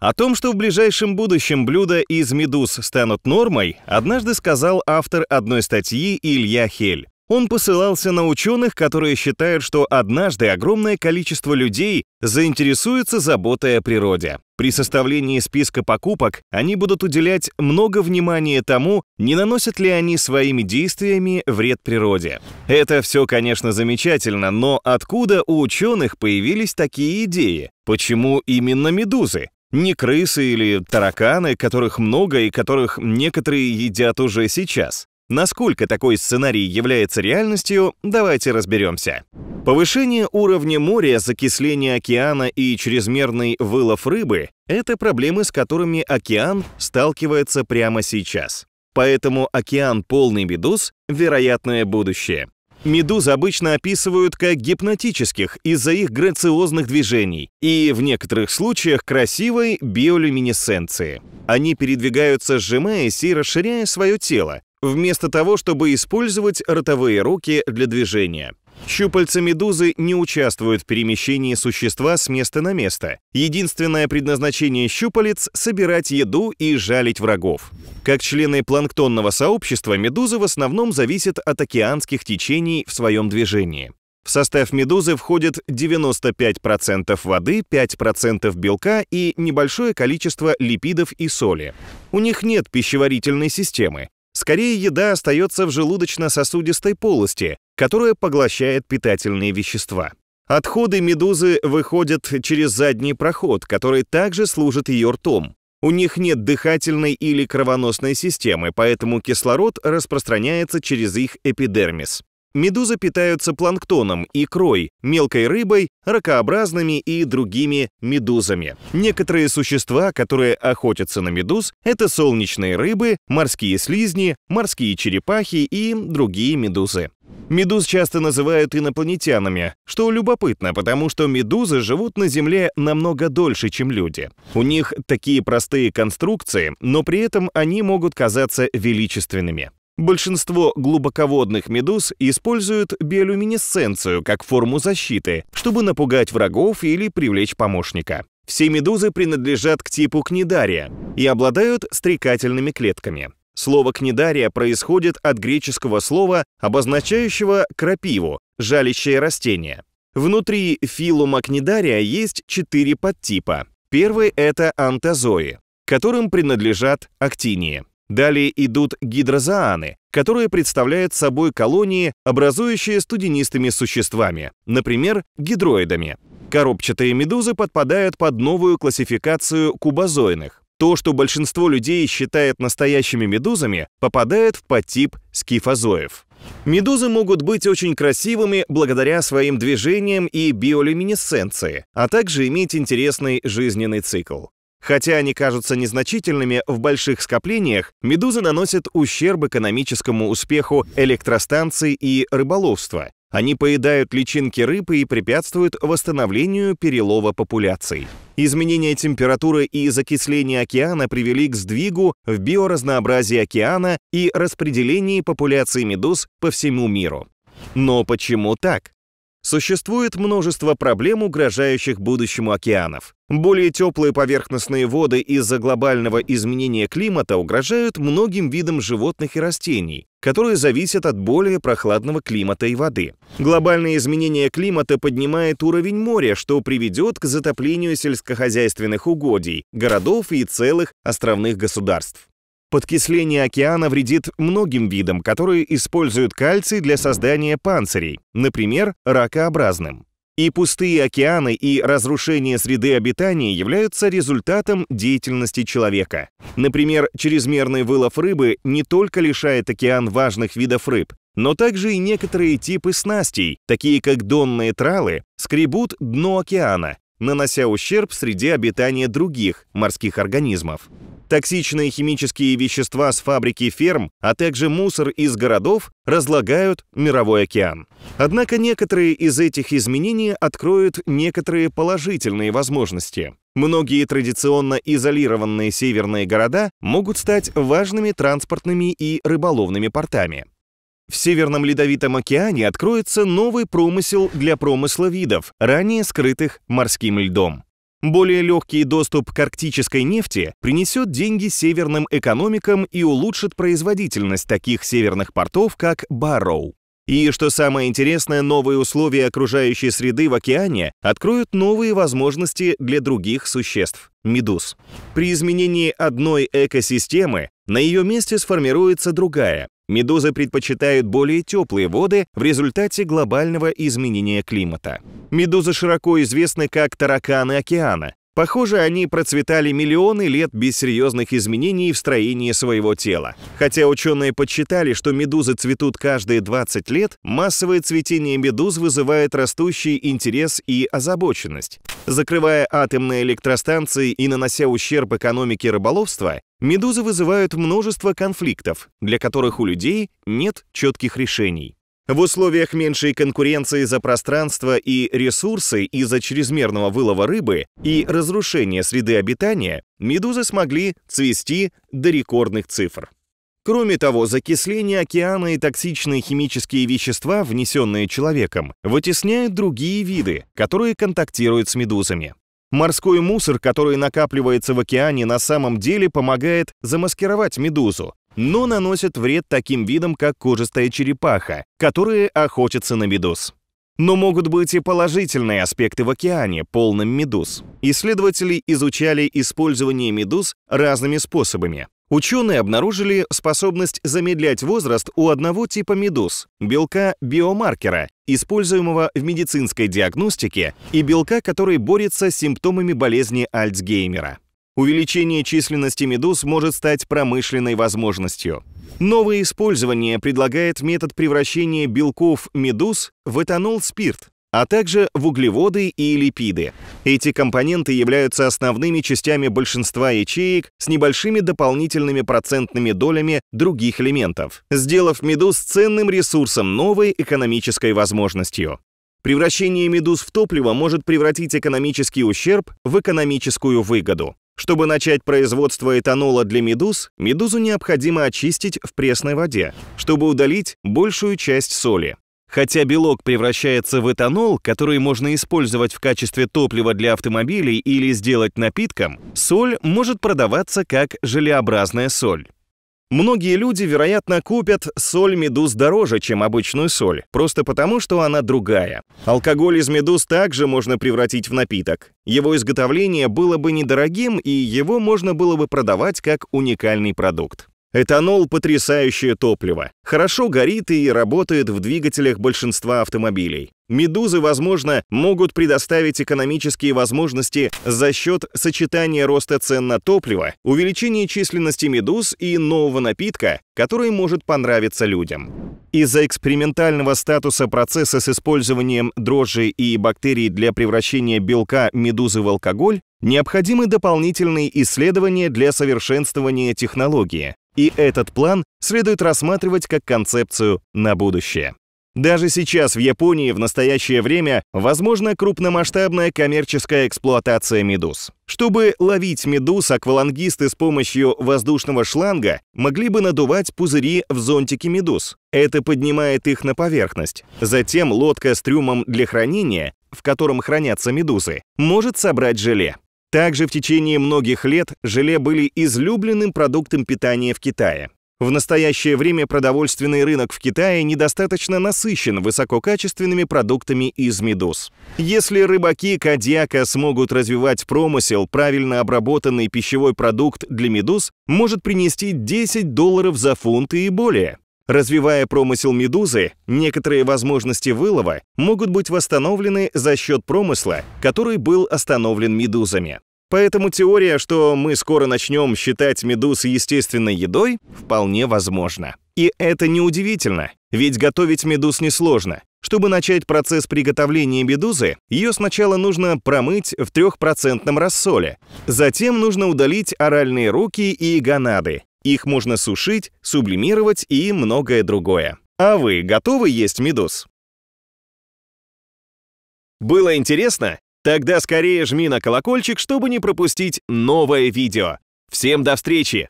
О том, что в ближайшем будущем блюда из медуз станут нормой, однажды сказал автор одной статьи Илья Хель. Он посылался на ученых, которые считают, что однажды огромное количество людей заинтересуется заботой о природе. При составлении списка покупок они будут уделять много внимания тому, не наносят ли они своими действиями вред природе. Это все, конечно, замечательно, но откуда у ученых появились такие идеи? Почему именно медузы? Не крысы или тараканы, которых много и которых некоторые едят уже сейчас. Насколько такой сценарий является реальностью, давайте разберемся. Повышение уровня моря, закисление океана и чрезмерный вылов рыбы – это проблемы, с которыми океан сталкивается прямо сейчас. Поэтому океан полный медуз – вероятное будущее. Медуз обычно описывают как гипнотических из-за их грациозных движений и, в некоторых случаях, красивой биолюминесценции. Они передвигаются, сжимаясь и расширяя свое тело, вместо того, чтобы использовать ротовые руки для движения. Щупальца медузы не участвуют в перемещении существа с места на место. Единственное предназначение щупалец — собирать еду и жалить врагов. Как члены планктонного сообщества, медузы в основном зависят от океанских течений в своем движении. В состав медузы входит 95% воды, 5% белка и небольшое количество липидов и соли. У них нет пищеварительной системы, Скорее, еда остается в желудочно-сосудистой полости, которая поглощает питательные вещества. Отходы медузы выходят через задний проход, который также служит ее ртом. У них нет дыхательной или кровоносной системы, поэтому кислород распространяется через их эпидермис. Медузы питаются планктоном, икрой, мелкой рыбой, ракообразными и другими медузами. Некоторые существа, которые охотятся на медуз, это солнечные рыбы, морские слизни, морские черепахи и другие медузы. Медуз часто называют инопланетянами, что любопытно, потому что медузы живут на Земле намного дольше, чем люди. У них такие простые конструкции, но при этом они могут казаться величественными. Большинство глубоководных медуз используют биолюминесценцию как форму защиты, чтобы напугать врагов или привлечь помощника. Все медузы принадлежат к типу книдария и обладают стрекательными клетками. Слово «книдария» происходит от греческого слова, обозначающего крапиву, жалящее растение. Внутри филума книдария есть четыре подтипа. Первый — это антозои, которым принадлежат актинии. Далее идут гидрозааны, которые представляют собой колонии, образующие студенистыми существами, например, гидроидами. Коробчатые медузы подпадают под новую классификацию кубозойных. То, что большинство людей считает настоящими медузами, попадает в подтип скифозоев. Медузы могут быть очень красивыми благодаря своим движениям и биолюминесценции, а также иметь интересный жизненный цикл. Хотя они кажутся незначительными, в больших скоплениях медузы наносят ущерб экономическому успеху электростанций и рыболовства. Они поедают личинки рыбы и препятствуют восстановлению перелова популяций. Изменение температуры и закисление океана привели к сдвигу в биоразнообразии океана и распределении популяций медуз по всему миру. Но почему так? Существует множество проблем, угрожающих будущему океанов. Более теплые поверхностные воды из-за глобального изменения климата угрожают многим видам животных и растений, которые зависят от более прохладного климата и воды. Глобальное изменение климата поднимает уровень моря, что приведет к затоплению сельскохозяйственных угодий, городов и целых островных государств. Подкисление океана вредит многим видам, которые используют кальций для создания панцирей, например, ракообразным. И пустые океаны и разрушение среды обитания являются результатом деятельности человека. Например, чрезмерный вылов рыбы не только лишает океан важных видов рыб, но также и некоторые типы снастей, такие как донные тралы, скребут дно океана, нанося ущерб среди обитания других морских организмов. Токсичные химические вещества с фабрики ферм, а также мусор из городов разлагают мировой океан. Однако некоторые из этих изменений откроют некоторые положительные возможности. Многие традиционно изолированные северные города могут стать важными транспортными и рыболовными портами. В Северном Ледовитом океане откроется новый промысел для промысла видов, ранее скрытых морским льдом. Более легкий доступ к арктической нефти принесет деньги северным экономикам и улучшит производительность таких северных портов, как Барроу. И, что самое интересное, новые условия окружающей среды в океане откроют новые возможности для других существ – медуз. При изменении одной экосистемы на ее месте сформируется другая, Медузы предпочитают более теплые воды в результате глобального изменения климата. Медузы широко известны как тараканы океана, Похоже, они процветали миллионы лет без серьезных изменений в строении своего тела. Хотя ученые подсчитали, что медузы цветут каждые 20 лет, массовое цветение медуз вызывает растущий интерес и озабоченность. Закрывая атомные электростанции и нанося ущерб экономике рыболовства, медузы вызывают множество конфликтов, для которых у людей нет четких решений. В условиях меньшей конкуренции за пространство и ресурсы из-за чрезмерного вылова рыбы и разрушения среды обитания медузы смогли цвести до рекордных цифр. Кроме того, закисление океана и токсичные химические вещества, внесенные человеком, вытесняют другие виды, которые контактируют с медузами. Морской мусор, который накапливается в океане, на самом деле помогает замаскировать медузу, но наносят вред таким видам, как кожистая черепаха, которые охотятся на медуз. Но могут быть и положительные аспекты в океане, полном медуз. Исследователи изучали использование медуз разными способами. Ученые обнаружили способность замедлять возраст у одного типа медуз – белка биомаркера, используемого в медицинской диагностике, и белка, который борется с симптомами болезни Альцгеймера увеличение численности медуз может стать промышленной возможностью. Новое использование предлагает метод превращения белков медуз в этанол-спирт, а также в углеводы и липиды. Эти компоненты являются основными частями большинства ячеек с небольшими дополнительными процентными долями других элементов, сделав медуз ценным ресурсом новой экономической возможностью. Превращение медуз в топливо может превратить экономический ущерб в экономическую выгоду. Чтобы начать производство этанола для медуз, медузу необходимо очистить в пресной воде, чтобы удалить большую часть соли. Хотя белок превращается в этанол, который можно использовать в качестве топлива для автомобилей или сделать напитком, соль может продаваться как желеобразная соль. Многие люди, вероятно, купят соль медуз дороже, чем обычную соль, просто потому, что она другая. Алкоголь из медуз также можно превратить в напиток. Его изготовление было бы недорогим, и его можно было бы продавать как уникальный продукт. Этанол – потрясающее топливо. Хорошо горит и работает в двигателях большинства автомобилей. Медузы, возможно, могут предоставить экономические возможности за счет сочетания роста цен на топливо, увеличения численности медуз и нового напитка, который может понравиться людям. Из-за экспериментального статуса процесса с использованием дрожжей и бактерий для превращения белка медузы в алкоголь необходимы дополнительные исследования для совершенствования технологии, и этот план следует рассматривать как концепцию на будущее. Даже сейчас в Японии в настоящее время возможна крупномасштабная коммерческая эксплуатация медуз. Чтобы ловить медуз, аквалангисты с помощью воздушного шланга могли бы надувать пузыри в зонтике медуз. Это поднимает их на поверхность. Затем лодка с трюмом для хранения, в котором хранятся медузы, может собрать желе. Также в течение многих лет желе были излюбленным продуктом питания в Китае. В настоящее время продовольственный рынок в Китае недостаточно насыщен высококачественными продуктами из медуз. Если рыбаки Кадьяка смогут развивать промысел, правильно обработанный пищевой продукт для медуз может принести 10 долларов за фунт и более. Развивая промысел медузы, некоторые возможности вылова могут быть восстановлены за счет промысла, который был остановлен медузами. Поэтому теория, что мы скоро начнем считать медуз естественной едой, вполне возможна. И это неудивительно, ведь готовить медуз несложно. Чтобы начать процесс приготовления медузы, ее сначала нужно промыть в трехпроцентном рассоле. Затем нужно удалить оральные руки и гонады. Их можно сушить, сублимировать и многое другое. А вы готовы есть медуз? Было интересно? Тогда скорее жми на колокольчик, чтобы не пропустить новое видео. Всем до встречи!